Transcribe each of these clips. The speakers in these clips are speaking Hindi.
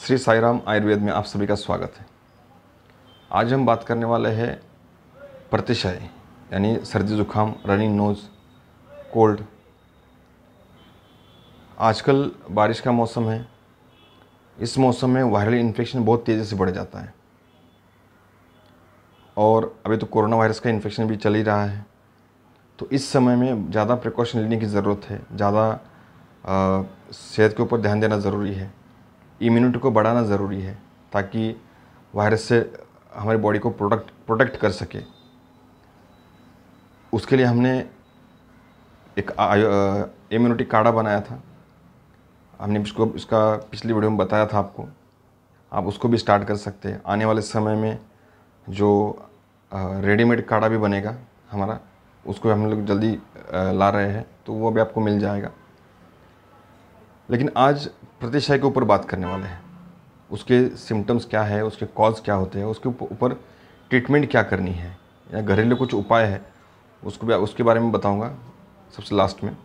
श्री साईराम आयुर्वेद में आप सभी का स्वागत है आज हम बात करने वाले हैं प्रतिशय यानी सर्दी जुखाम रनिंग नोज कोल्ड आजकल बारिश का मौसम है इस मौसम में वायरल इन्फेक्शन बहुत तेज़ी से बढ़ जाता है और अभी तो कोरोना वायरस का इन्फेक्शन भी चल ही रहा है तो इस समय में ज़्यादा प्रिकॉशन लेने की ज़रूरत है ज़्यादा सेहत के ऊपर ध्यान देना ज़रूरी है इम्यूनिटी को बढ़ाना ज़रूरी है ताकि वायरस से हमारी बॉडी को प्रोडक्ट प्रोटेक्ट कर सके उसके लिए हमने एक इम्यूनिटी काढ़ा बनाया था हमने इसको इसका पिछली वीडियो में बताया था आपको आप उसको भी स्टार्ट कर सकते हैं आने वाले समय में जो रेडीमेड काढ़ा भी बनेगा हमारा उसको हम लोग जल्दी ला रहे हैं तो वो भी आपको मिल जाएगा लेकिन आज प्रतिशय के ऊपर बात करने वाले हैं उसके सिम्टम्स क्या है उसके कॉज क्या होते हैं उसके ऊपर ट्रीटमेंट क्या करनी है या घरेलू कुछ उपाय है उसको भी उसके बारे में बताऊंगा सबसे लास्ट में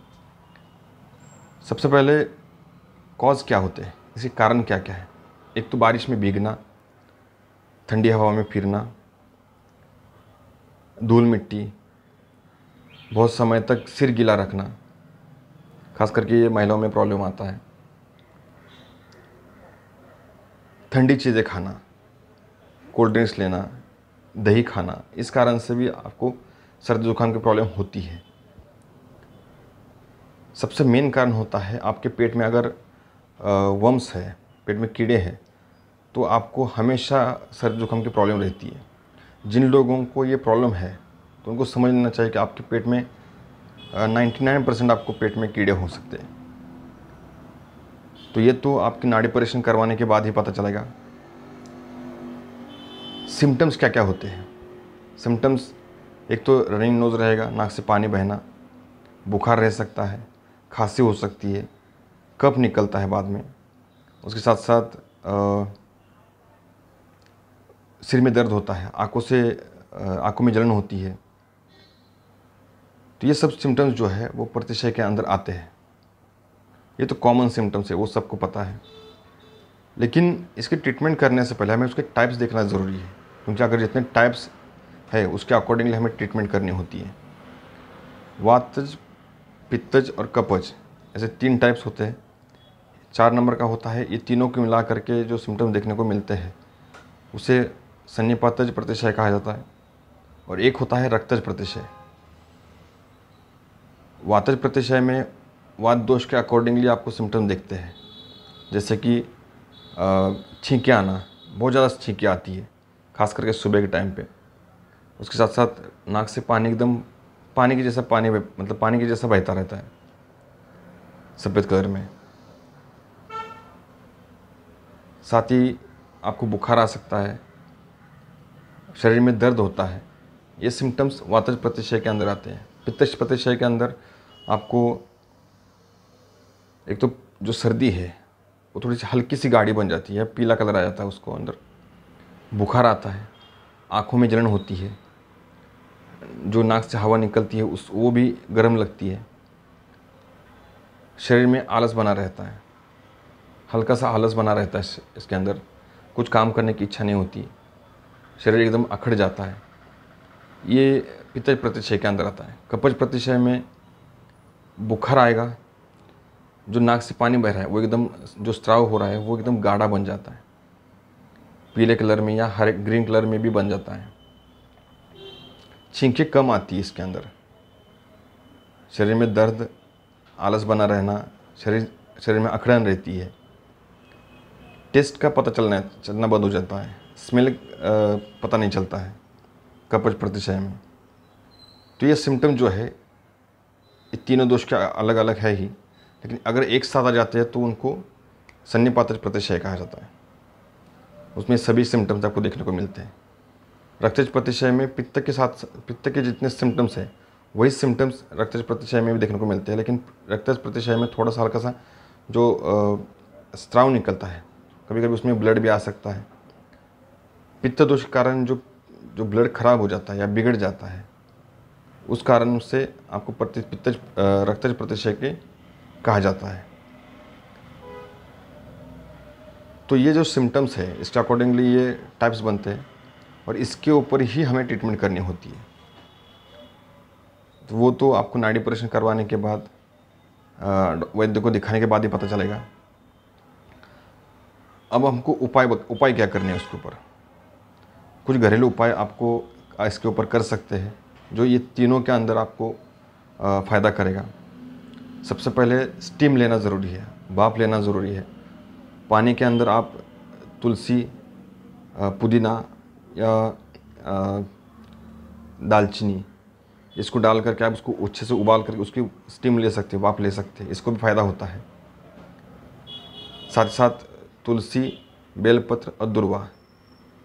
सबसे पहले कॉज क्या होते हैं इसके कारण क्या क्या है एक तो बारिश में भीगना ठंडी हवा में फिरना धूल मिट्टी बहुत समय तक सिर गीला रखना खास करके ये महिलाओं में प्रॉब्लम आता है ठंडी चीज़ें खाना कोल्ड ड्रिंक्स लेना दही खाना इस कारण से भी आपको सर्दी जुकाम की प्रॉब्लम होती है सबसे मेन कारण होता है आपके पेट में अगर वम्स है पेट में कीड़े हैं तो आपको हमेशा सर्द जुकाम की प्रॉब्लम रहती है जिन लोगों को ये प्रॉब्लम है तो उनको समझ लेना चाहिए कि आपके पेट में नाइन्टी नाइन परसेंट आपको पेट में कीड़े हो सकते हैं तो ये तो आपकी नाड़ी परेशन करवाने के बाद ही पता चलेगा सिम्टम्स क्या क्या होते हैं सिम्टम्स एक तो रनिंग नोज़ रहेगा नाक से पानी बहना बुखार रह सकता है खांसी हो सकती है कफ निकलता है बाद में उसके साथ साथ सिर में दर्द होता है आंखों से आंखों में जलन होती है तो ये सब सिम्टम्स जो है वो प्रतिशय के अंदर आते हैं ये तो कॉमन सिम्टम्स है वो सबको पता है लेकिन इसके ट्रीटमेंट करने से पहले हमें उसके टाइप्स देखना ज़रूरी है क्योंकि अगर जितने टाइप्स है उसके अकॉर्डिंगली हमें ट्रीटमेंट करनी होती है वातज पित्तज और कपज ऐसे तीन टाइप्स होते हैं चार नंबर का होता है ये तीनों को मिला करके जो सिम्टम्स देखने को मिलते हैं उसे सन्नीपातज प्रतिशय कहा जाता है और एक होता है रक्तज प्रतिशय वातज प्रतिशय में वात दोष के अकॉर्डिंगली आपको सिम्टम देखते हैं जैसे कि छींकें आना बहुत ज़्यादा छींकें आती है खास करके सुबह के टाइम पे उसके साथ साथ नाक से पानी एकदम पानी के जैसा पानी मतलब पानी के जैसा बहता रहता है सफ़ेद कलर में साथ ही आपको बुखार आ सकता है शरीर में दर्द होता है ये सिम्टम्स वातज प्रतिशय के अंदर आते हैं पित्त प्रतिशय के अंदर आपको एक तो जो सर्दी है वो थोड़ी सी हल्की सी गाढ़ी बन जाती है पीला कलर आ जाता है उसको अंदर बुखार आता है आँखों में जलन होती है जो नाक से हवा निकलती है उस वो भी गर्म लगती है शरीर में आलस बना रहता है हल्का सा आलस बना रहता है इसके अंदर कुछ काम करने की इच्छा नहीं होती शरीर एकदम अखड़ जाता है ये पितज प्रतिशय के अंदर आता है कपज प्रतिशय में बुखार आएगा जो नाक से पानी बह रहा है वो एकदम जो स्त्राव हो रहा है वो एकदम गाढ़ा बन जाता है पीले कलर में या हरे ग्रीन कलर में भी बन जाता है छींकें कम आती है इसके अंदर शरीर में दर्द आलस बना रहना शरीर शरीर में अखड़न रहती है टेस्ट का पता चलना चलना बंद हो जाता है स्मेल पता नहीं चलता है कपच प्रतिशय में तो ये सिम्टम जो है ये तीनों दोष के अलग अलग है ही लेकिन अगर एक साथ आ जाते हैं तो उनको सन्निपात्र प्रतिशय कहा जाता है उसमें सभी सिम्टम्स आपको देखने को मिलते हैं रक्तज प्रतिशय में पित्त के साथ पित्त के जितने सिम्टम्स हैं वही सिम्टम्स रक्तज प्रतिशय में भी देखने को मिलते हैं लेकिन रक्तज प्रतिशय में थोड़ा सा हल्का सा जो स्त्राव निकलता है कभी कभी उसमें ब्लड भी आ सकता है पित्त दोष के कारण जो जो ब्लड खराब हो जाता है या बिगड़ जाता है उस कारण उससे आपको प्रति पित्त रक्तज प्रतिशय के कहा जाता है तो ये जो सिम्टम्स है इसके अकॉर्डिंगली ये टाइप्स बनते हैं और इसके ऊपर ही हमें ट्रीटमेंट करनी होती है तो वो तो आपको नाइड ऑपरेशन करवाने के बाद वैद्य को दिखाने के बाद ही पता चलेगा अब हमको उपाय उपाय क्या करने हैं उसके ऊपर कुछ घरेलू उपाय आपको इसके ऊपर कर सकते हैं जो ये तीनों के अंदर आपको फ़ायदा करेगा सबसे पहले स्टीम लेना ज़रूरी है बाप लेना ज़रूरी है पानी के अंदर आप तुलसी पुदीना या दालचीनी इसको डाल करके आप इसको अच्छे से उबाल करके उसकी स्टीम ले सकते हो आप ले सकते हैं इसको भी फ़ायदा होता है साथ ही साथ तुलसी बेलपत्र और दुर्वा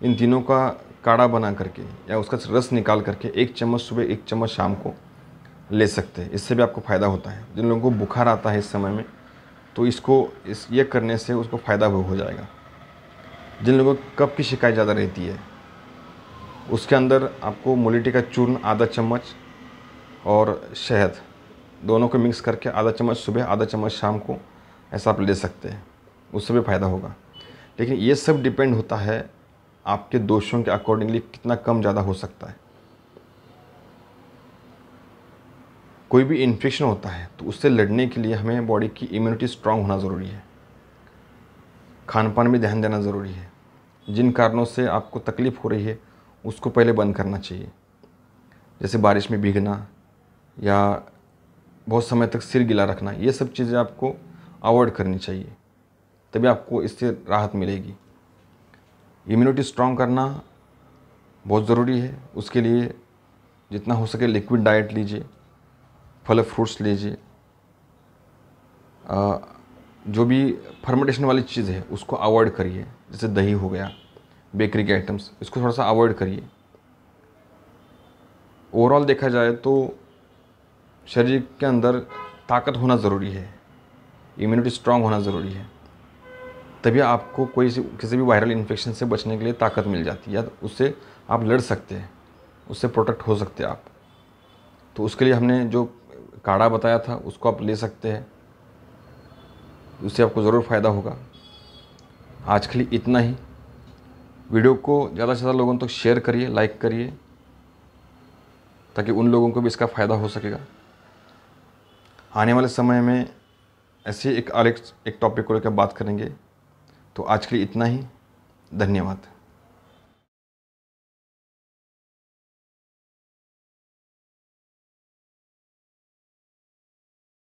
इन तीनों का काढ़ा बना करके या उसका रस निकाल करके एक चम्मच सुबह एक चम्मच शाम को ले सकते हैं इससे भी आपको फ़ायदा होता है जिन लोगों को बुखार आता है इस समय में तो इसको इस ये करने से उसको फ़ायदा हो जाएगा जिन लोगों को कप की शिकायत ज़्यादा रहती है उसके अंदर आपको मोलिटी का चूर्ण आधा चम्मच और शहद दोनों को मिक्स करके आधा चम्मच सुबह आधा चम्मच शाम को ऐसा आप ले सकते हैं उससे भी फ़ायदा होगा लेकिन ये सब डिपेंड होता है आपके दोषों के अकॉर्डिंगली कितना कम ज़्यादा हो सकता है कोई भी इन्फेक्शन होता है तो उससे लड़ने के लिए हमें बॉडी की इम्यूनिटी स्ट्रांग होना ज़रूरी है खान पान में ध्यान देना ज़रूरी है जिन कारणों से आपको तकलीफ़ हो रही है उसको पहले बंद करना चाहिए जैसे बारिश में भीगना या बहुत समय तक सिर गिला रखना ये सब चीज़ें आपको अवॉइड करनी चाहिए तभी आपको इससे राहत मिलेगी इम्यूनिटी स्ट्रॉन्ग करना बहुत ज़रूरी है उसके लिए जितना हो सके लिक्विड डाइट लीजिए फल फ्रूट्स लीजिए जो भी फर्मेंटेशन वाली चीज़ है उसको अवॉइड करिए जैसे दही हो गया बेकरी के आइटम्स इसको थोड़ा सा अवॉइड करिए ओवरऑल देखा जाए तो शरीर के अंदर ताकत होना ज़रूरी है इम्यूनिटी स्ट्रांग होना ज़रूरी है तभी आपको कोई किसी भी वायरल इन्फेक्शन से बचने के लिए ताकत मिल जाती है या उससे आप लड़ सकते हैं उससे प्रोटेक्ट हो सकते हैं आप तो उसके लिए हमने जो काढ़ा बताया था उसको आप ले सकते हैं उससे आपको ज़रूर फ़ायदा होगा आज के लिए इतना ही वीडियो को ज़्यादा से ज़्यादा लोगों तक तो शेयर करिए लाइक करिए ताकि उन लोगों को भी इसका फ़ायदा हो सकेगा आने वाले समय में ऐसे एक अलग एक टॉपिक को लेकर बात करेंगे तो आज के लिए इतना ही धन्यवाद